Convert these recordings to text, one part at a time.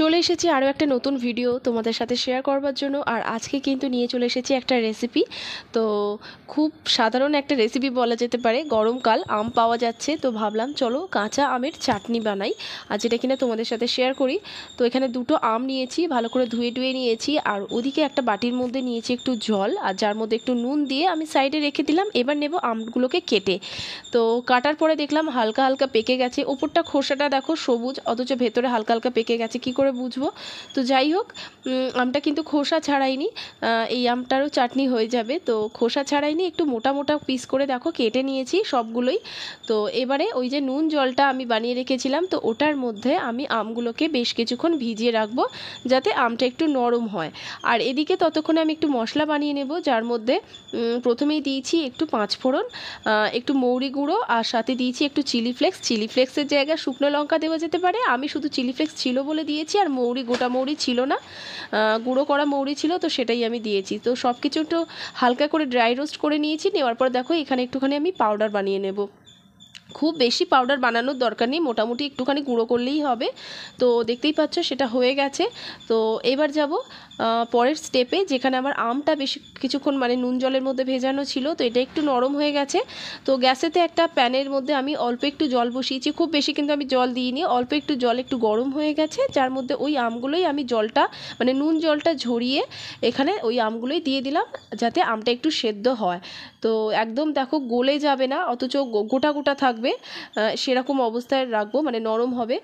চলে এসেছি আরও একটা নতুন ভিডিও তোমাদের সাথে শেয়ার করবার জন্য আর আজকে কিন্তু নিয়ে চলে এসেছি একটা রেসিপি তো খুব সাধারণ একটা রেসিপি বলা যেতে পারে গরমকাল আম পাওয়া যাচ্ছে তো ভাবলাম চলো কাঁচা আমের চাটনি বানাই আর যেটা কিনা তোমাদের সাথে শেয়ার করি তো এখানে দুটো আম নিয়েছি ভালো করে ধুয়ে ধুয়ে নিয়েছি আর ওদিকে একটা বাটির মধ্যে নিয়েছি একটু জল আর যার মধ্যে একটু নুন দিয়ে আমি সাইডে রেখে দিলাম এবার নেব আমগুলোকে কেটে তো কাটার পরে দেখলাম হালকা হালকা পেকে গেছে ওপরটা খোসাটা দেখো সবুজ অথচ ভেতরে হালকা হালকা পেকে গেছে কী করে করে বুঝবো তো যাই হোক আমটা কিন্তু খোসা ছাড়াইনি এই আমটারও চাটনি হয়ে যাবে তো খোসা ছাড়াইনি একটু মোটা মোটা পিস করে দেখো কেটে নিয়েছি সবগুলোই তো এবারে ওই যে নুন জলটা আমি বানিয়ে রেখেছিলাম তো ওটার মধ্যে আমি আমগুলোকে বেশ কিছুক্ষণ ভিজিয়ে রাখবো যাতে আমটা একটু নরম হয় আর এদিকে ততক্ষণে আমি একটু মশলা বানিয়ে নেব যার মধ্যে প্রথমেই দিয়েছি একটু পাঁচফোড়ন একটু মৌরি গুঁড়ো আর সাথে দিয়েছি একটু চিলি ফ্লেক্স চিলি ফ্লেক্সের জায়গায় শুকনো লঙ্কা দেওয়া যেতে পারে আমি শুধু চিলি ফ্লেক্স ছিল বলে দিয়েছি দিয়েছি আর মৌরি গোটা মৌরি ছিল না গুঁড়ো করা মৌরি ছিল তো সেটাই আমি দিয়েছি তো সব কিছু একটু হালকা করে ড্রাই রোস্ট করে নিয়েছি নেওয়ার পর দেখো এখানে একটুখানি আমি পাউডার বানিয়ে নেবো খুব বেশি পাউডার বানানোর দরকার নেই মোটামুটি একটুখানি গুঁড়ো করলেই হবে তো দেখতেই পাচ্ছ সেটা হয়ে গেছে তো এবার যাব পরের স্টেপে যেখানে আমার আমটা বেশি কিছুক্ষণ মানে নুন জলের মধ্যে ভেজানো ছিল তো এটা একটু নরম হয়ে গেছে তো গ্যাসেতে একটা প্যানের মধ্যে আমি অল্প একটু জল বসিয়েছি খুব বেশি কিন্তু আমি জল দিইনি অল্প একটু জল একটু গরম হয়ে গেছে যার মধ্যে ওই আমগুলোই আমি জলটা মানে নুন জলটা ঝরিয়ে এখানে ওই আমগুলোই দিয়ে দিলাম যাতে আমটা একটু সেদ্ধ হয় তো একদম দেখো গলে যাবে না অথচ গোটা গোটা থাক থাকবে সেরকম অবস্থায় রাখবো মানে নরম হবে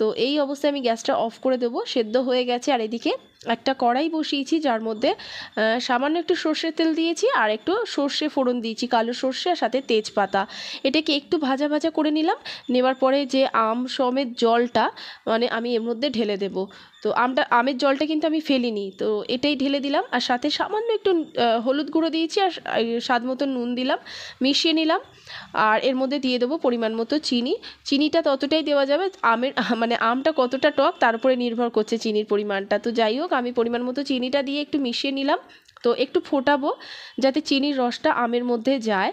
তো এই অবস্থায় আমি গ্যাসটা অফ করে দেবো সেদ্ধ হয়ে গেছে আর এদিকে একটা কড়াই বসিয়েছি যার মধ্যে সামান্য একটু সর্ষের তেল দিয়েছি আর একটু সর্ষে ফোড়ন দিয়েছি কালো সর্ষে আর সাথে তেজপাতা এটাকে একটু ভাজা ভাজা করে নিলাম নেবার পরে যে আম সমের জলটা মানে আমি এর মধ্যে ঢেলে দেব তো আমটা আমের জলটা কিন্তু আমি ফেলিনি তো এটাই ঢেলে দিলাম আর সাথে সামান্য একটু হলুদ গুঁড়ো দিয়েছি আর স্বাদ মতো নুন দিলাম মিশিয়ে নিলাম আর এর মধ্যে দিয়ে দেবো পরিমাণ মতো চিনি চিনিটা ততটাই দেওয়া যাবে আমের মানে মানে আমটা কতটা টক তার উপরে নির্ভর করছে চিনির পরিমাণটা তো যাই হোক আমি পরিমাণ মতো চিনিটা দিয়ে একটু মিশিয়ে নিলাম তো একটু ফোটাবো যাতে চিনির রসটা আমের মধ্যে যায়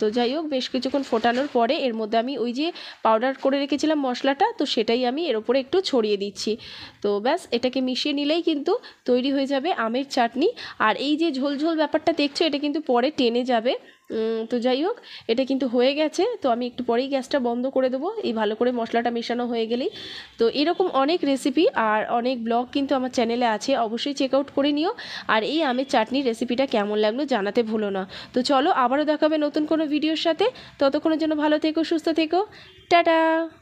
তো যাই হোক বেশ কিছুক্ষণ ফোটানোর পরে এর মধ্যে আমি ওই যে পাউডার করে রেখেছিলাম মশলাটা তো সেটাই আমি এর ওপরে একটু ছড়িয়ে দিচ্ছি তো ব্যাস এটাকে মিশিয়ে নিলেই কিন্তু তৈরি হয়ে যাবে আমের চাটনি আর এই যে ঝোলঝোল ব্যাপারটা দেখছো এটা কিন্তু পরে টেনে যাবে তো যাই হোক এটা কিন্তু হয়ে গেছে তো আমি একটু পরেই গ্যাসটা বন্ধ করে দেবো এই ভালো করে মশলাটা মেশানো হয়ে গেলেই তো এরকম অনেক রেসিপি আর অনেক ব্লগ কিন্তু আমার চ্যানেলে আছে অবশ্যই চেক আউট করে নিও আর এই আমের চাটনির রেসিপিটা কেমন লাগলো জানাতে ভুলো না তো চলো আবারও দেখাবে নতুন কোনো ভিডিওর সাথে ততক্ষণের জন্য ভালো থেকো সুস্থ থেকো টাটা